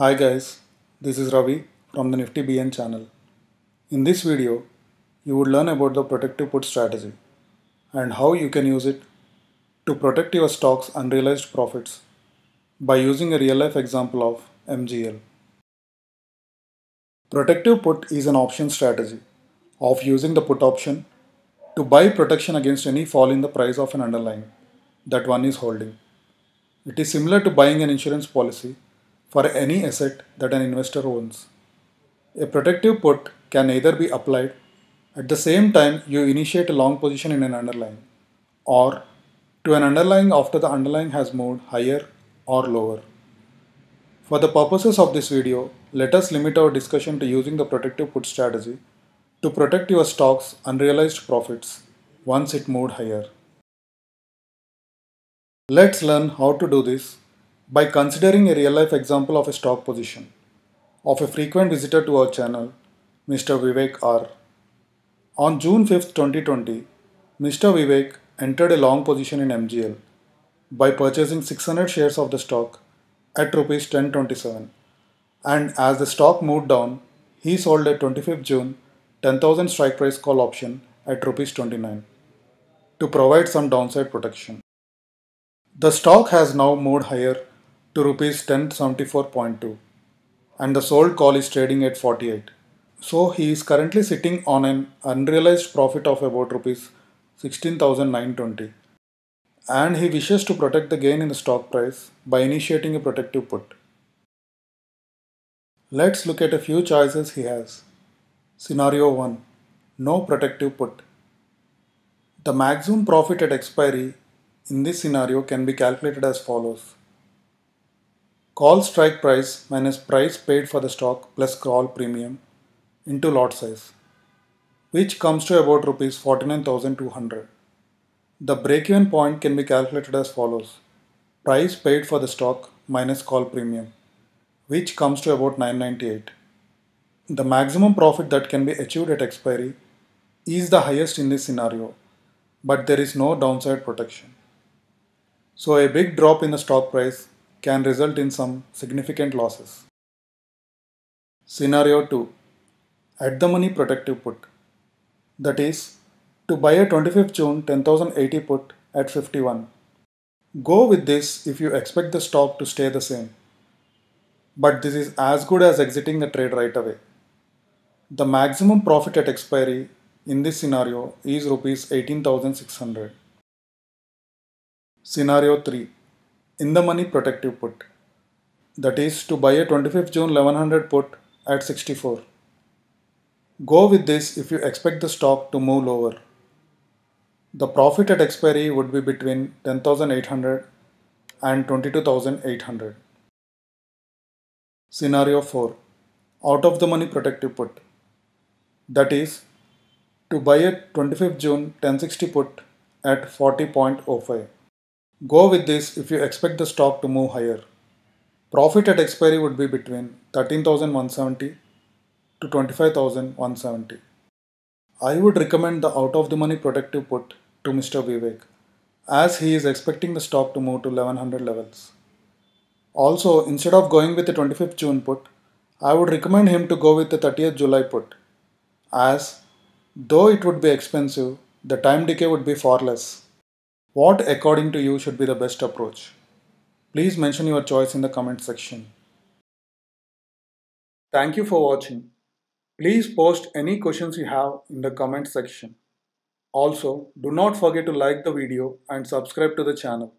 Hi guys, this is Ravi from the Nifty BN channel. In this video, you would learn about the protective put strategy and how you can use it to protect your stock's unrealized profits by using a real-life example of MGL. Protective put is an option strategy of using the put option to buy protection against any fall in the price of an underlying that one is holding. It is similar to buying an insurance policy for any asset that an investor owns. A protective put can either be applied at the same time you initiate a long position in an underlying or to an underlying after the underlying has moved higher or lower. For the purposes of this video, let us limit our discussion to using the protective put strategy to protect your stock's unrealized profits once it moved higher. Let's learn how to do this by considering a real life example of a stock position of a frequent visitor to our channel, Mr. Vivek R. On June 5, 2020, Mr. Vivek entered a long position in MGL by purchasing 600 shares of the stock at rupees 1027 and as the stock moved down he sold a 25th June 10000 strike price call option at rupees 29 to provide some downside protection the stock has now moved higher to rupees 1074.2 and the sold call is trading at 48. So he is currently sitting on an unrealized profit of about rupees 16920 and he wishes to protect the gain in the stock price by initiating a protective put. Let's look at a few choices he has. Scenario 1 No protective put. The maximum profit at expiry in this scenario can be calculated as follows call strike price minus price paid for the stock plus call premium into lot size, which comes to about rupees 49,200. The break-even point can be calculated as follows. Price paid for the stock minus call premium, which comes to about 998. The maximum profit that can be achieved at expiry is the highest in this scenario, but there is no downside protection. So a big drop in the stock price can result in some significant losses. Scenario 2 At the money protective put. That is, to buy a 25th June 10,080 put at 51. Go with this if you expect the stock to stay the same. But this is as good as exiting the trade right away. The maximum profit at expiry in this scenario is rupees 18600. Scenario 3 in the money protective put. That is to buy a 25th June 1100 put at 64. Go with this if you expect the stock to move lower. The profit at expiry would be between 10,800 and 22,800. Scenario 4 Out of the money protective put. That is, to buy a 25th June 1060 put at 40.05. Go with this if you expect the stock to move higher. Profit at expiry would be between 13,170 to 25,170. I would recommend the out of the money protective put to Mr. Vivek as he is expecting the stock to move to 1100 levels. Also, instead of going with the 25th June put, I would recommend him to go with the 30th July put as though it would be expensive, the time decay would be far less. What, according to you, should be the best approach? Please mention your choice in the comment section. Thank you for watching. Please post any questions you have in the comment section. Also, do not forget to like the video and subscribe to the channel.